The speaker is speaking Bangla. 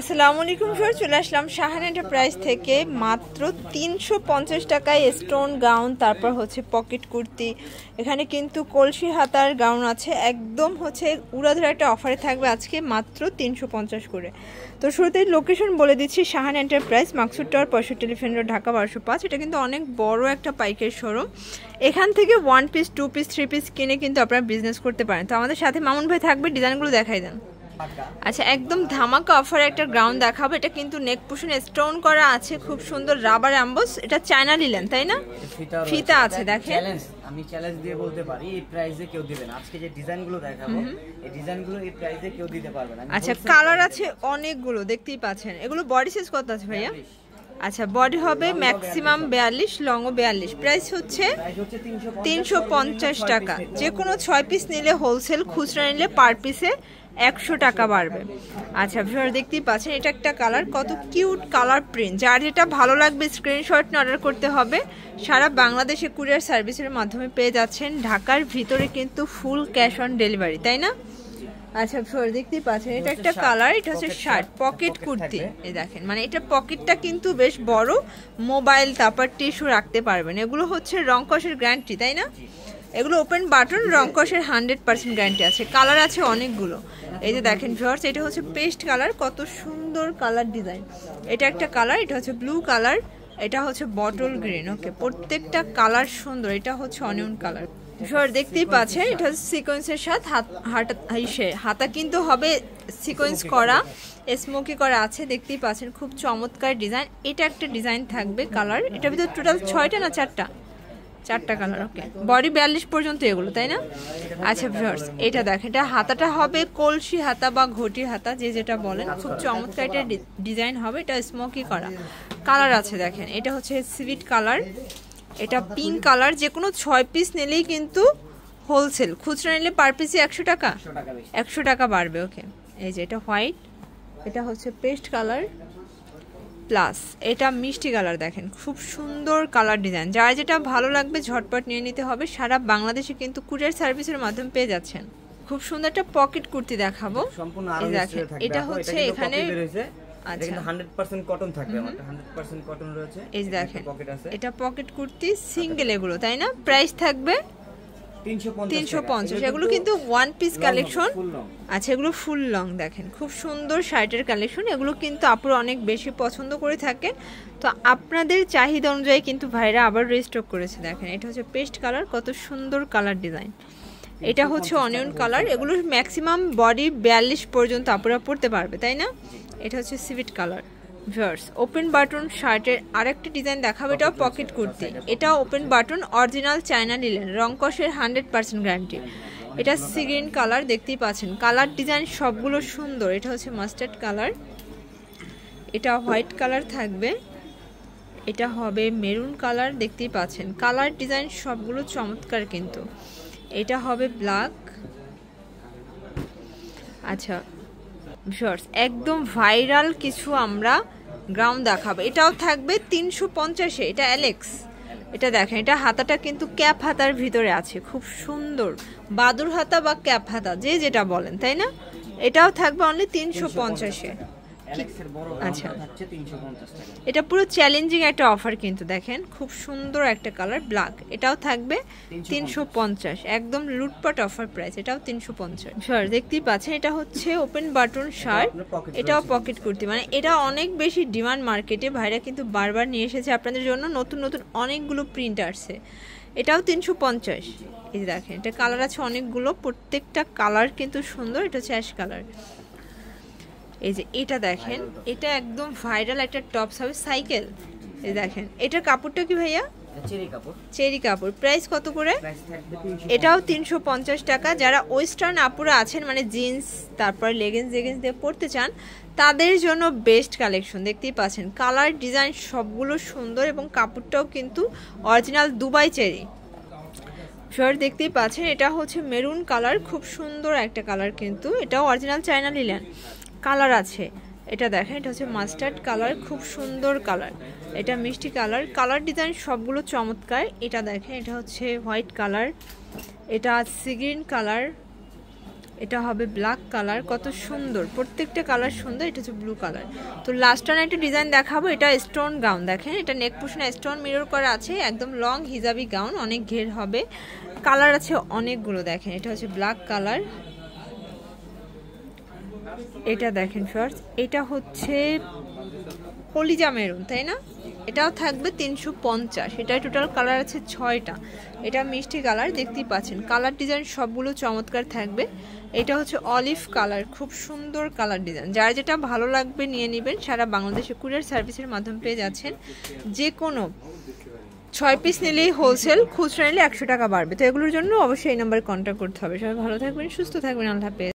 আসসালামু আলাইকুম স্যার চলে আসলাম শাহান এন্টারপ্রাইজ থেকে মাত্র তিনশো পঞ্চাশ টাকায় স্টোন গাউন তারপর হচ্ছে পকেট কুর্তি এখানে কিন্তু কলসি হাতার গাউন আছে একদম হচ্ছে উড়াধুরা একটা অফারে থাকবে আজকে মাত্র তিনশো পঞ্চাশ করে তো শুরুতে লোকেশন বলে দিচ্ছি শাহান এন্টারপ্রাইজ মাকসুর টাওয়ার পয়সা টেলিফোন রোড ঢাকা বারোশো পাঁচ এটা কিন্তু অনেক বড় একটা পাইকের শোরুম এখান থেকে one piece two piece three piece কিনে কিন্তু আপনারা বিজনেস করতে পারেন তো আমাদের সাথে মামুন ভাই থাকবে ডিজাইনগুলো দেখাই দেন আচ্ছা একদম ধামাকা অফার একটা গ্রাউন্ড দেখাবো এটা কিন্তু নেক পোষণ স্টোন করা আছে খুব সুন্দর রাবার অ্যাম্বস এটা চায়না নিলেন তাই না ফিতা আছে দেখেন আমি চ্যালেঞ্জ দিয়ে বলতে পারি এই প্রাইসে কেউ দিবেন আজকে যে ডিজাইনগুলো দেখাবো এই ডিজাইনগুলো এই প্রাইসে কেউ দিতে পারবে না আচ্ছা কালার আছে অনেকগুলো দেখতেই পাচ্ছেন এগুলো বডি সাইজ কত আছে ভাইয়া আচ্ছা বডি হবে ম্যাক্সিমাম বিয়াল্লিশ লংও বিয়াল্লিশ প্রাইস হচ্ছে তিনশো পঞ্চাশ টাকা যে কোনো ছয় পিস নিলে হোলসেল খুচরা নিলে পার পিসে একশো টাকা বাড়বে আচ্ছা আপনারা দেখতেই পাচ্ছেন এটা একটা কালার কত কিউট কালার প্রিন্ট যার যেটা ভালো লাগবে স্ক্রিনশট অর্ডার করতে হবে সারা বাংলাদেশে কুরিয়ার সার্ভিসের মাধ্যমে পেয়ে যাচ্ছেন ঢাকার ভিতরে কিন্তু ফুল ক্যাশ অন ডেলিভারি তাই না আচ্ছা ফ্লোর দেখতেই পাচ্ছেন এটা একটা কালার এটা হচ্ছে শার্ট পকেট কুর্তি এই দেখেন মানে এটা পকেটটা কিন্তু বেশ বড় মোবাইল তারপর টিস্যু রাখতে পারবেন এগুলো হচ্ছে রংকসের গ্যারান্টি তাই না এগুলো ওপেন বাটন রং কষের হান্ড্রেড পার্সেন্ট গ্যারান্টি আছে কালার আছে অনেকগুলো এই যে দেখেন ভিওয়ার্স এটা হচ্ছে পেস্ট কালার কত সুন্দর কালার ডিজাইন এটা একটা কালার এটা হচ্ছে ব্লু কালার এটা হচ্ছে বটল গ্রিন ওকে প্রত্যেকটা কালার সুন্দর এটা হচ্ছে অনিয়ন কালার ভিওর দেখতেই পাচ্ছেন এটা হচ্ছে সিকোয়েন্সের সাথে হাত হাটা হাতা কিন্তু হবে সিকোয়েন্স করা স্মোকি করা আছে দেখতেই পাচ্ছেন খুব চমৎকার ডিজাইন এটা একটা ডিজাইন থাকবে কালার এটা ভিতর টোটাল ছয়টা না চারটা চারটা কালার ওকে বডি বিয়াল্লিশ পর্যন্ত এগুলো তাই না আচ্ছা ভিউয়ার্স এটা দেখ এটা হাতাটা হবে কলসি হাতা বা ঘটির হাতা যে যেটা বলেন খুব চমৎকার এটা ডিজাইন হবে এটা স্মোকি করা কালার আছে দেখেন এটা হচ্ছে সুইট কালার এটা পিঙ্ক কালার যে কোনো ছয় পিস নিলেই কিন্তু হোলসেল খুচরা নিলে পার পিসে একশো টাকা একশো টাকা বাড়বে ওকে এই যে এটা হোয়াইট এটা হচ্ছে পেস্ট কালার প্লাস এটা মিষ্টি কালার দেখেন খুব সুন্দর কালার ডিজাইন যার যেটা ভালো লাগবে ঝটপট নিয়ে নিতে হবে সারা বাংলাদেশে কিন্তু কুরিয়ার সার্ভিসের মাধ্যমে পেয়ে যাচ্ছেন খুব সুন্দর একটা পকেট কুর্তি দেখাবো দেখেন এটা হচ্ছে এখানে এটা পকেট আচ্ছা। কুর্তি সিঙ্গেল আচ্ছা। এগুলো তাই না প্রাইস থাকবে তিনশো পঞ্চাশ এগুলো কিন্তু ওয়ান পিস কালেকশন আচ্ছা এগুলো ফুল লং দেখেন খুব সুন্দর শার্টের কালেকশন এগুলো কিন্তু আপুরা অনেক বেশি পছন্দ করে থাকেন তো আপনাদের চাহিদা অনুযায়ী কিন্তু ভাইরা আবার রেস্টক করেছে দেখেন এটা হচ্ছে পেস্ট কালার কত সুন্দর কালার ডিজাইন এটা হচ্ছে অনিয়ন কালার এগুলো ম্যাক্সিমাম বডি বিয়াল্লিশ পর্যন্ত আপুরা পরতে পারবে তাই না এটা হচ্ছে সিভিট কালার ভার্স ওপেন বাটন শার্টের আরেকটা ডিজাইন দেখাবো এটাও পকেট কুর্তি এটা ওপেন বাটন অরিজিনাল চায়না নিলেন রংকশের হান্ড্রেড পার্সেন্ট গ্যারান্টি এটা সিগ্রিন কালার দেখতেই পাচ্ছেন কালার ডিজাইন সবগুলো সুন্দর এটা হচ্ছে মাস্টার্ড কালার এটা হোয়াইট কালার থাকবে এটা হবে মেরুন কালার দেখতেই পাচ্ছেন কালার ডিজাইন সবগুলো চমৎকার কিন্তু এটা হবে ব্ল্যাক আচ্ছা ভিউয়ার্স একদম ভাইরাল কিছু আমরা গ্রাউন্ড দেখাবো এটাও থাকবে তিনশো পঞ্চাশে এটা অ্যালেক্স এটা দেখেন এটা হাতাটা কিন্তু ক্যাপ হাতার ভিতরে আছে খুব সুন্দর বাদুর হাতা বা ক্যাপ হাতা যে যেটা বলেন তাই না এটাও থাকবে অনলি তিনশো পঞ্চাশে আচ্ছা এটা পুরো চ্যালেঞ্জিং একটা অফার কিন্তু দেখেন খুব সুন্দর একটা কালার ব্ল্যাক এটাও থাকবে তিনশো পঞ্চাশ একদম লুটপাট অফার প্রাইস এটাও তিনশো পঞ্চাশ স্যার দেখতেই পাচ্ছেন এটা হচ্ছে ওপেন বাটন শার্ট এটাও পকেট কুর্তি মানে এটা অনেক বেশি ডিমান্ড মার্কেটে ভাইরা কিন্তু বারবার নিয়ে এসেছে আপনাদের জন্য নতুন নতুন অনেকগুলো প্রিন্ট আসছে এটাও তিনশো পঞ্চাশ এই দেখেন এটা কালার আছে অনেকগুলো প্রত্যেকটা কালার কিন্তু সুন্দর এটা হচ্ছে অ্যাশ কালার এই যে এটা দেখেন এটা একদম ভাইরাল একটা টপস হবে সাইকেল এই দেখেন এটার কাপড়টা কি ভাইয়া চেরি কাপড় প্রাইস কত করে এটাও তিনশো টাকা যারা ওয়েস্টার্ন আপুরা আছেন মানে জিন্স তারপরে লেগেন্স লেগিংস দিয়ে পরতে চান তাদের জন্য বেস্ট কালেকশন দেখতেই পাচ্ছেন কালার ডিজাইন সবগুলো সুন্দর এবং কাপড়টাও কিন্তু অরিজিনাল দুবাই চেরি ফিওর দেখতেই পাচ্ছেন এটা হচ্ছে মেরুন কালার খুব সুন্দর একটা কালার কিন্তু এটাও অরিজিনাল চায়না লিল্যান্ড কালার আছে এটা দেখেন এটা হচ্ছে মাস্টার্ড কালার খুব সুন্দর কালার এটা মিষ্টি কালার কালার ডিজাইন সবগুলো চমৎকার এটা দেখেন এটা হচ্ছে হোয়াইট কালার এটা সিগ্রিন কালার এটা হবে ব্ল্যাক কালার কত সুন্দর প্রত্যেকটা কালার সুন্দর এটা হচ্ছে ব্লু কালার তো লাস্ট টাইম একটা ডিজাইন দেখাবো এটা স্টোন গাউন দেখেন এটা নেক পোশনে স্টোন মিরর করা আছে একদম লং হিজাবি গাউন অনেক ঘের হবে কালার আছে অনেকগুলো দেখেন এটা হচ্ছে ব্ল্যাক কালার এটা দেখেন ফার্স এটা হচ্ছে পলিজা মেরুন তাই না এটাও থাকবে তিনশো পঞ্চাশ এটা টোটাল কালার আছে ছয়টা এটা মিষ্টি কালার দেখতেই পাচ্ছেন কালার ডিজাইন সবগুলো চমৎকার থাকবে এটা হচ্ছে অলিভ কালার খুব সুন্দর কালার ডিজাইন যার যেটা ভালো লাগবে নিয়ে নেবেন সারা বাংলাদেশে কুরিয়ার সার্ভিসের মাধ্যমে পেয়ে যাচ্ছেন যে কোনো ছয় পিস নিলেই হোলসেল খুচরা নিলে একশো টাকা বাড়বে তো এগুলোর জন্য অবশ্যই এই নাম্বারে কন্ট্যাক্ট করতে হবে সবাই ভালো থাকবেন সুস্থ থাকবেন আল্লাহ হাফেজ